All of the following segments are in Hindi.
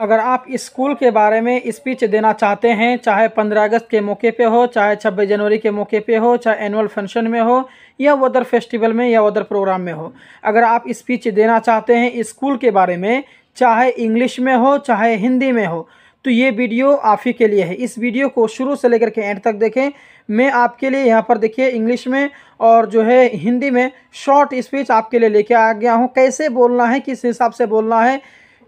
अगर आप स्कूल के बारे में स्पीच देना चाहते हैं चाहे 15 अगस्त के मौके पे हो चाहे 26 जनवरी के मौके पे हो चाहे एनुअल फंक्शन में हो या वदर फेस्टिवल में या वदर प्रोग्राम में हो अगर आप स्पीच देना चाहते हैं स्कूल के बारे में चाहे इंग्लिश में हो चाहे हिंदी में हो तो ये वीडियो आप ही के लिए है इस वीडियो को शुरू से लेकर के एंड तक देखें मैं आपके लिए यहाँ पर देखिए इंग्लिश में और जो है हिंदी में शॉर्ट स्पीच आपके लिए लेके आ गया हूँ कैसे बोलना है किस हिसाब से बोलना है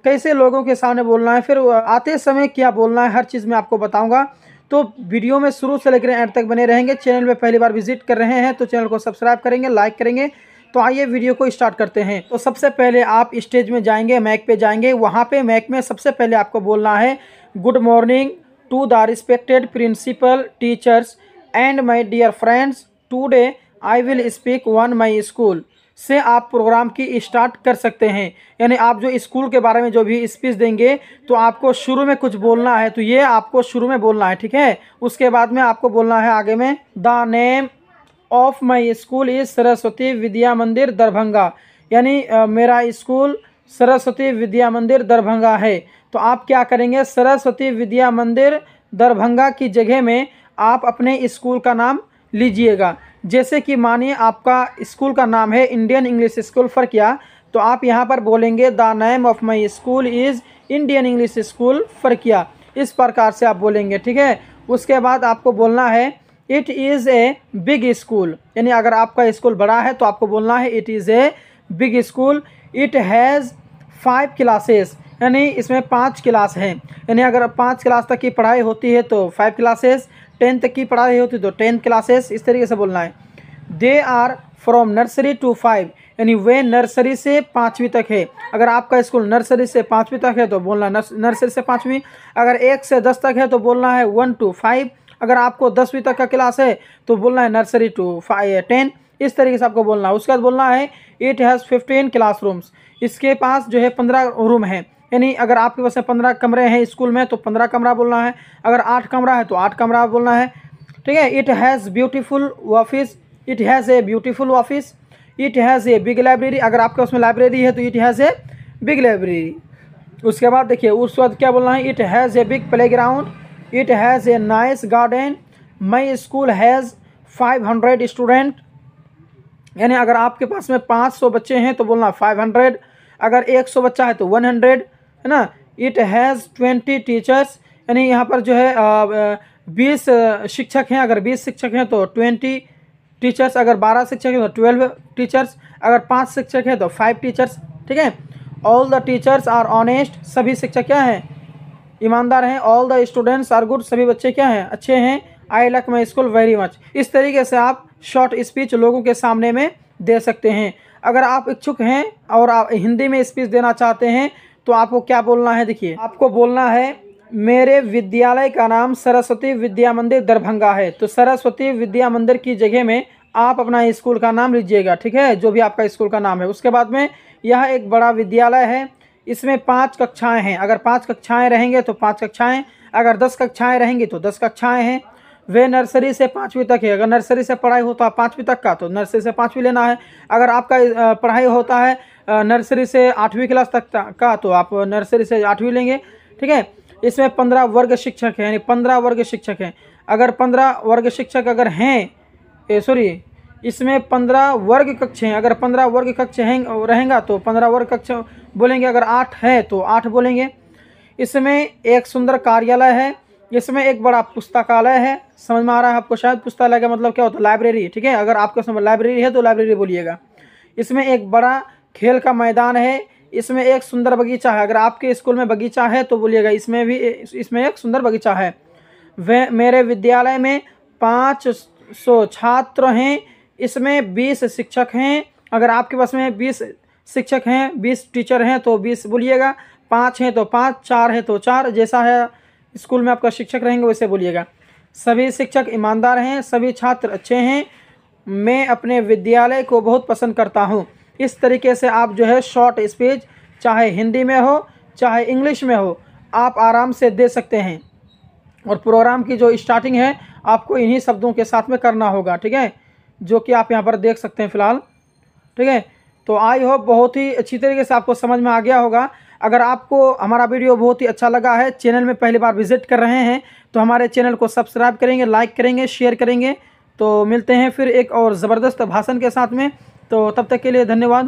कैसे लोगों के सामने बोलना है फिर आते समय क्या बोलना है हर चीज़ मैं आपको बताऊँगा तो वीडियो में शुरू से लेकर एंड तक बने रहेंगे चैनल में पहली बार विजिट कर रहे हैं तो चैनल को सब्सक्राइब करेंगे लाइक करेंगे तो आइए वीडियो को स्टार्ट करते हैं तो सबसे पहले आप स्टेज में जाएंगे मैक पे जाएंगे वहाँ पे मैक में सबसे पहले आपको बोलना है good morning to the respected principal teachers and my dear friends today I will speak one my school से आप प्रोग्राम की स्टार्ट कर सकते हैं यानी आप जो स्कूल के बारे में जो भी स्पीच देंगे तो आपको शुरू में कुछ बोलना है तो ये आपको शुरू में बोलना है ठीक है उसके बाद में आपको बोलना है आगे में the name of my school is Saraswati Vidya Mandir Darbhanga यानी मेरा स्कूल सरस्वती विद्या मंदिर दरभंगा है तो आप क्या करेंगे सरस्वती विद्या मंदिर दरभंगा की जगह में आप अपने स्कूल का नाम लीजिएगा जैसे कि मानिए आपका स्कूल का नाम है इंडियन इंग्लिश स्कूल फॉर क्या तो आप यहाँ पर बोलेंगे the name of my school is Indian English school for क्या इस प्रकार से आप बोलेंगे ठीक है उसके बाद आपको बोलना है it is a big school यानी अगर आपका स्कूल बड़ा है तो आपको बोलना है it is a big school it has five classes यानी इसमें पाँच क्लास है यानी अगर पाँच क्लास तक की पढ़ाई होती है तो फाइव क्लासेस टेंथ तक की पढ़ाई होती है तो टेंथ क्लासेस इस तरीके से बोलना है they are from nursery to five यानी वे नर्सरी से पाँचवीं तक है अगर आपका स्कूल नर्सरी से पाँचवीं तक है तो बोलना नर्सरी से पाँचवीं अगर एक से दस तक है तो बोलना है वन टू फाइव अगर आपको दसवीं तक का क्लास है तो बोलना है नर्सरी टू फाइव टेन इस तरीके से आपको बोलना है उसके बाद बोलना है इट हैज़ फिफ्टीन क्लासरूम्स इसके पास जो है पंद्रह रूम है यानी अगर आपके पास में पंद्रह कमरे हैं स्कूल में तो पंद्रह कमरा बोलना है अगर आठ कमरा है तो आठ कमरा बोलना है ठीक है it has beautiful office it has a beautiful office it has a big library अगर आपके पास में लाइब्रेरी है तो it has a big library उसके बाद देखिए उस वक्त क्या बोलना है it has a big playground it has a nice garden my school has five hundred student यानी अगर आपके पास में पाँच सौ बच्चे हैं तो बोलना फाइव हंड्रेड अगर एक सौ बच्चा है तो वन हंड्रेड है ना इट हैज़ ट्वेंटी टीचर्स यानी यहाँ पर जो है बीस शिक्षक हैं अगर बीस शिक्षक हैं तो ट्वेंटी टीचर्स अगर बारह शिक्षक हैं तो ट्वेल्व टीचर्स अगर पाँच शिक्षक हैं तो फाइव टीचर्स ठीक है all the teachers are honest सभी शिक्षक क्या हैं ईमानदार हैं all the students are good सभी बच्चे क्या हैं अच्छे हैं I like my school very much इस तरीके से आप शॉर्ट स्पीच लोगों के सामने में दे सकते हैं अगर आप इच्छुक हैं और आप हिंदी में स्पीच देना चाहते हैं तो आपको क्या बोलना है देखिए आपको बोलना है मेरे विद्यालय का नाम सरस्वती विद्या मंदिर दरभंगा है तो सरस्वती विद्या मंदिर की जगह में आप अपना स्कूल का नाम लीजिएगा ठीक है जो भी आपका स्कूल का नाम है उसके बाद में यह एक बड़ा विद्यालय है इसमें पाँच कक्षाएँ हैं अगर पाँच कक्षाएँ रहेंगे तो पाँच कक्षाएँ अगर दस कक्षाएँ रहेंगी तो दस कक्षाएँ हैं वे नर्सरी से पाँचवीं तक है अगर नर्सरी से पढ़ाई होता तो है पाँचवीं तक का तो नर्सरी से पाँचवीं लेना है अगर आपका पढ़ाई होता है नर्सरी से आठवीं क्लास तक का तो आप नर्सरी से आठवीं लेंगे ठीक है इसमें पंद्रह वर्ग शिक्षक हैं यानी पंद्रह वर्ग शिक्षक हैं अगर पंद्रह वर्ग शिक्षक अगर हैं सॉरी इसमें पंद्रह वर्ग कक्ष हैं अगर पंद्रह वर्ग कक्ष हैं रहेंगे तो पंद्रह वर्ग कक्ष बोलेंगे अगर आठ है तो आठ बोलेंगे इसमें एक सुंदर कार्यालय है इसमें एक बड़ा पुस्तकालय है समझ में आ रहा है आपको शायद पुस्तकालय का मतलब क्या होता है लाइब्रेरी ठीक है अगर आपके समझ लाइब्रेरी है तो लाइब्रेरी बोलिएगा इसमें एक बड़ा खेल का मैदान है इसमें एक सुंदर बगीचा है अगर आपके स्कूल में बगीचा है तो बोलिएगा इसमें भी इसमें एक सुंदर बगीचा है वे मेरे विद्यालय में पाँच सौ छात्र हैं इसमें बीस शिक्षक हैं अगर आपके पास में बीस शिक्षक हैं बीस टीचर हैं तो बीस बोलिएगा पाँच हैं तो पाँच चार हैं तो चार जैसा है स्कूल में आपका शिक्षक रहेंगे वैसे बोलिएगा सभी शिक्षक ईमानदार हैं सभी छात्र अच्छे हैं मैं अपने विद्यालय को बहुत पसंद करता हूँ इस तरीके से आप जो है शॉर्ट स्पीच चाहे हिंदी में हो चाहे इंग्लिश में हो आप आराम से दे सकते हैं और प्रोग्राम की जो स्टार्टिंग है आपको इन्हीं शब्दों के साथ में करना होगा ठीक है जो कि आप यहाँ पर देख सकते हैं फिलहाल ठीक है तो आई होप बहुत ही अच्छी तरीके से आपको समझ में आ गया होगा अगर आपको हमारा वीडियो बहुत ही अच्छा लगा है चैनल में पहली बार विजिट कर रहे हैं तो हमारे चैनल को सब्सक्राइब करेंगे लाइक करेंगे शेयर करेंगे तो मिलते हैं फिर एक और ज़बरदस्त भाषण के साथ में तो तब तक के लिए धन्यवाद